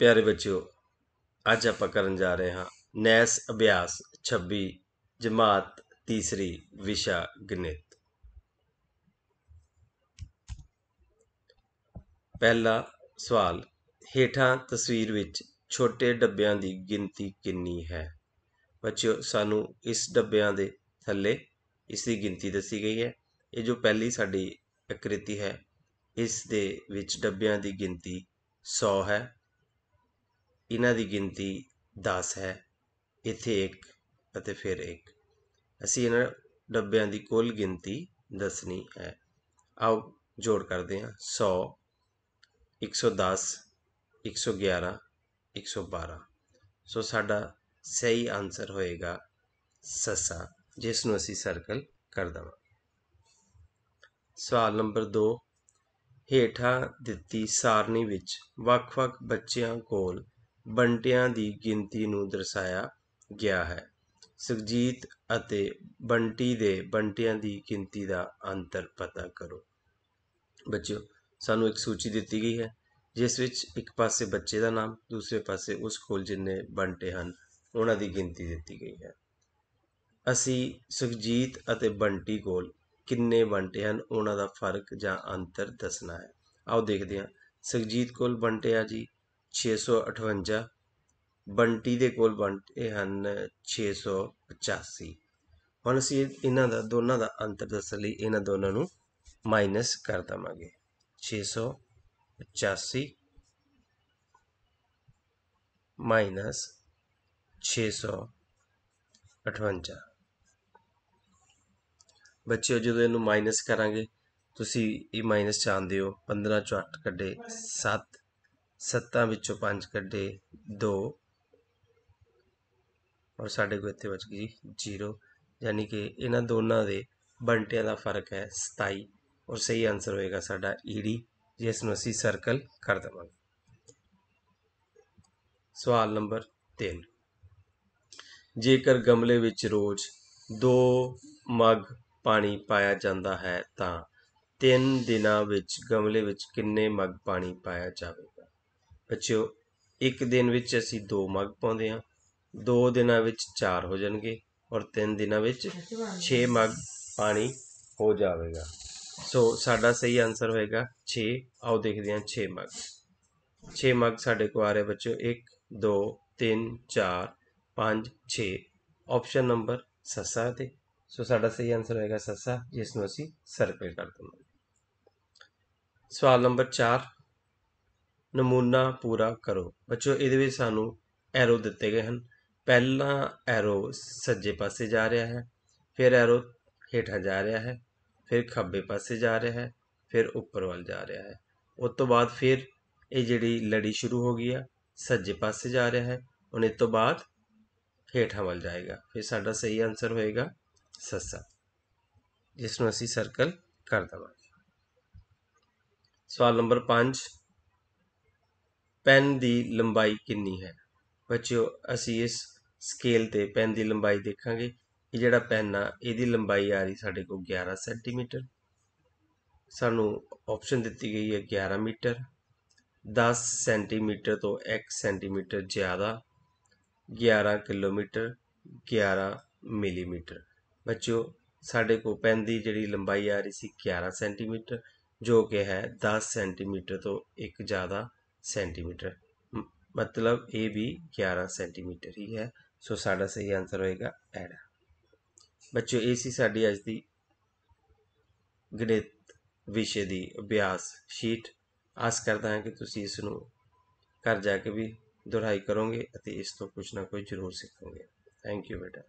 ਪਿਆਰੇ ਬੱਚਿਓ ਅੱਜ ਆਪਾਂ ਕਰਨ ਜਾ ਰਹੇ ਹਾਂ ਨੈਸ ਅਭਿਆਸ 26 ਜਮਾਤ ਤੀਸਰੀ ਵਿਸ਼ਾ ਗਣਿਤ ਪਹਿਲਾ ਸਵਾਲ ਹੇਠਾਂ ਤਸਵੀਰ ਵਿੱਚ ਛੋਟੇ ਡੱਬਿਆਂ ਦੀ ਗਿਣਤੀ ਕਿੰਨੀ ਹੈ ਬੱਚਿਓ ਸਾਨੂੰ ਇਸ ਡੱਬਿਆਂ ਦੇ ਥੱਲੇ ਇਸ ਦੀ ਗਿਣਤੀ ਦੱਸੀ ਗਈ ਹੈ ਇਹ ਜੋ ਪਹਿਲੀ ਸਾਡੀ ਆਕ੍ਰਿਤੀ ਹੈ ਇਸ ਦੇ ਵਿੱਚ ਡੱਬਿਆਂ ਦੀ ਗਿਣਤੀ 100 ਹੈ ਇਹਨਾਂ ਦੀ ਗਿਣਤੀ 10 ਹੈ ਇੱਥੇ ਇੱਕ ਅਤੇ ਫਿਰ ਇੱਕ ਅਸੀਂ ਇਹਨਾਂ ਡੱਬਿਆਂ ਦੀ ਕੁੱਲ ਗਿਣਤੀ ਦੱਸਣੀ ਹੈ ਆਓ ਜੋੜ ਕਰਦੇ ਹਾਂ 100 110 111 112 ਸੋ ਸਾਡਾ ਸਹੀ ਆਨਸਰ ਹੋਏਗਾ ਸਸਾ ਜਿਸ ਨੂੰ ਅਸੀਂ ਸਰਕਲ ਕਰ ਦਵਾਂਗੇ ਸਵਾਲ ਨੰਬਰ 2 ਹੇਠਾਂ ਦਿੱਤੀ ਸਾਰਣੀ ਵਿੱਚ ਵੱਖ-ਵੱਖ ਬੱਚਿਆਂ ਕੋਲ ਬੰਟਿਆਂ ਦੀ ਗਿਣਤੀ ਨੂੰ ਦਰਸਾਇਆ ਗਿਆ ਹੈ ਸੁਖਜੀਤ ਅਤੇ ਬੰਟੀ ਦੇ ਬੰਟਿਆਂ ਦੀ ਗਿਣਤੀ ਦਾ ਅੰਤਰ ਪਤਾ ਕਰੋ ਬੱਚਿਓ ਸਾਨੂੰ ਇੱਕ ਸੂਚੀ ਦਿੱਤੀ ਗਈ ਹੈ ਜਿਸ ਵਿੱਚ ਇੱਕ ਪਾਸੇ ਬੱਚੇ ਦਾ ਨਾਮ ਦੂਸਰੇ ਪਾਸੇ ਉਸ ਕੋਲ ਜਿੰਨੇ ਬੰਟੇ ਹਨ ਉਹਨਾਂ ਦੀ ਗਿਣਤੀ ਦਿੱਤੀ ਗਈ ਹੈ ਅਸੀਂ ਸੁਖਜੀਤ ਅਤੇ ਬੰਟੀ ਕੋਲ ਕਿੰਨੇ ਬੰਟੇ ਹਨ ਉਹਨਾਂ ਦਾ ਫਰਕ ਜਾਂ ਅੰਤਰ ਦੱਸਣਾ ਹੈ ਆਓ ਦੇਖਦੇ ਹਾਂ ਸੁਖਜੀਤ ਕੋਲ ਬੰਟੇ ਆ ਜੀ 658 ਬੰਟੀ ਦੇ ਕੋਲ ਇਹ ਹਨ 685 ਹੁਣ ਅਸੀਂ ਇਹਨਾਂ ਦਾ ਦੋਨਾਂ ਦਾ ਅੰਤਰ ਦੱਸਣ ਲਈ ਇਹਨਾਂ ਦੋਨਾਂ ਨੂੰ ਮਾਈਨਸ ਕਰ ਦਵਾਂਗੇ 685 ਮਾਈਨਸ 658 ਬੱਚਿਓ ਜਦੋਂ ਇਹਨੂੰ ਮਾਈਨਸ ਕਰਾਂਗੇ ਤੁਸੀਂ ਇਹ ਮਾਈਨਸ ਚਾਹੁੰਦੇ ਹੋ 15 ਚੋਂ 8 ਕੱਢੇ 7 ਸੱਤਾਂ ਵਿੱਚੋਂ ਪੰਜ ਕੱਢੇ ਦੋ ਔਰ ਸਾਡੇ ਕੋਲ ਇੱਥੇ ਬਚ ਗਈ ਜ਼ੀਰੋ ਯਾਨੀ ਕਿ ਇਹਨਾਂ ਦੋਨਾਂ ਦੇ ਬੰਟਿਆਂ ਦਾ ਫਰਕ ਹੈ 27 ਔਰ ਸਹੀ ਆਨਸਰ ਹੋਏਗਾ ਸਾਡਾ ED ਜਿਸ ਨੂੰ ਅਸੀਂ ਸਰਕਲ ਕਰ ਦਵਾਂਗੇ ਸਵਾਲ ਨੰਬਰ 3 ਜੇਕਰ ਗਮਲੇ ਵਿੱਚ ਰੋਜ਼ 2 ਮਗ ਪਾਣੀ ਪਾਇਆ ਜਾਂਦਾ ਹੈ ਤਾਂ 3 ਦਿਨਾਂ ਵਿੱਚ ਗਮਲੇ ਵਿੱਚ ਕਿੰਨੇ ਮਗ ਪਾਣੀ ਪਾਇਆ ਜਾਵੇ ਬੱਚਿਓ ਇੱਕ ਦਿਨ ਵਿੱਚ ਅਸੀਂ ਦੋ ਮੱਗ ਪਾਉਂਦੇ ਹਾਂ ਦੋ ਦਿਨਾਂ ਵਿੱਚ ਚਾਰ ਹੋ ਜਾਣਗੇ ਔਰ ਤਿੰਨ ਦਿਨਾਂ ਵਿੱਚ 6 ਮੱਗ ਪਾਣੀ ਹੋ ਜਾਵੇਗਾ ਸੋ ਸਾਡਾ ਸਹੀ ਆਨਸਰ ਹੋਏਗਾ 6 ਆਓ ਦੇਖਦੇ ਹਾਂ 6 ਮੱਗ 6 ਮੱਗ ਸਾਡੇ ਕੋਲ ਆ ਰਹੇ ਬੱਚਿਓ 1 2 3 4 5 6 ਆਪਸ਼ਨ ਨੰਬਰ ਸੱਸਾ ਤੇ ਸੋ ਸਾਡਾ ਸਹੀ ਆਨਸਰ ਹੋਏਗਾ ਸੱਸਾ ਜਿਸ ਨੂੰ ਅਸੀਂ ਸਰਕਲ ਕਰ ਦਵਾਂਗੇ ਸਵਾਲ ਨੰਬਰ 4 ਨਮੂਨਾ ਪੂਰਾ ਕਰੋ ਬੱਚਿਓ ਇਹਦੇ ਵਿੱਚ ਸਾਨੂੰ ਐਰੋ ਦਿੱਤੇ ਗਏ ਹਨ ਪਹਿਲਾ ਐਰੋ ਸੱਜੇ ਪਾਸੇ ਜਾ ਰਿਹਾ ਹੈ ਫਿਰ ਐਰੋ ਹੇਠਾਂ ਜਾ ਰਿਹਾ ਹੈ ਫਿਰ ਖੱਬੇ ਪਾਸੇ ਜਾ ਰਿਹਾ ਹੈ ਫਿਰ ਉੱਪਰ ਵੱਲ ਜਾ ਰਿਹਾ ਹੈ ਉਸ ਤੋਂ ਬਾਅਦ ਫਿਰ ਇਹ ਜਿਹੜੀ ਲੜੀ ਸ਼ੁਰੂ ਹੋ ਗਈ ਆ ਸੱਜੇ ਪਾਸੇ ਜਾ ਰਿਹਾ ਹੈ ਹੁਣ ਇਸ ਤੋਂ ਬਾਅਦ ਹੇਠਾਂ ਵੱਲ ਜਾਏਗਾ ਫਿਰ ਸਾਡਾ ਸਹੀ ਆਨਸਰ ਹੋਏਗਾ ਸੱਸਾ ਜਿਸ ਨੂੰ ਅਸੀਂ ਸਰਕਲ ਕਰ ਦਵਾਂਗੇ ਸਵਾਲ ਨੰਬਰ 5 ਪੈਨ ਦੀ ਲੰਬਾਈ ਕਿੰਨੀ ਹੈ ਬੱਚਿਓ ਅਸੀਂ ਇਸ ਸਕੇਲ ਤੇ ਪੈਨ ਦੀ ਲੰਬਾਈ ਦੇਖਾਂਗੇ ਇਹ ਜਿਹੜਾ ਪੈਨ ਆ ਇਹਦੀ ਲੰਬਾਈ ਆ ਰਹੀ ਸਾਡੇ ਕੋਲ 11 ਸੈਂਟੀਮੀਟਰ ਸਾਨੂੰ ਆਪਸ਼ਨ ਦਿੱਤੀ ਗਈ ਹੈ 11 ਮੀਟਰ 10 ਸੈਂਟੀਮੀਟਰ ਤੋਂ 1 ਸੈਂਟੀਮੀਟਰ ਜ਼ਿਆਦਾ 11 ਕਿਲੋਮੀਟਰ 11 ਮਿਲੀਮੀਟਰ ਬੱਚਿਓ ਸਾਡੇ ਕੋਲ ਪੈਨ ਦੀ ਜਿਹੜੀ ਲੰਬਾਈ ਆ ਰਹੀ ਸੀ 11 ਸੈਂਟੀਮੀਟਰ ਜੋ ਕਿ ਹੈ 10 ਸੈਂਟੀਮੀਟਰ ਤੋਂ ਇੱਕ ਜ਼ਿਆਦਾ ਸੈਂਟੀਮੀਟਰ ਮਤਲਬ ਏ ਵੀ 11 ਸੈਂਟੀਮੀਟਰ ਹੀ ਹੈ ਸੋ ਸਾਡਾ ਸਹੀ ਆਨਸਰ ਹੋਏਗਾ ਐਡ ਬੱਚਿਓ ਏ ਸੀ ਸਾਡੀ ਅੱਜ ਦੀ ਗਣਿਤ ਵਿਸ਼ੇ ਦੀ ਅਭਿਆਸ ਸ਼ੀਟ ਆਸ ਕਰਦਾ ਹਾਂ ਕਿ ਤੁਸੀਂ ਇਸ ਨੂੰ ਘਰ ਜਾ ਕੇ ਵੀ ਦੁਹਰਾਈ ਕਰੋਗੇ ਅਤੇ ਇਸ ਤੋਂ ਕੁਝ ਨਾ ਕੁਝ ਜ਼ਰੂਰ ਸਿੱਖੋਗੇ ਥੈਂਕ ਯੂ ਬੇਟਾ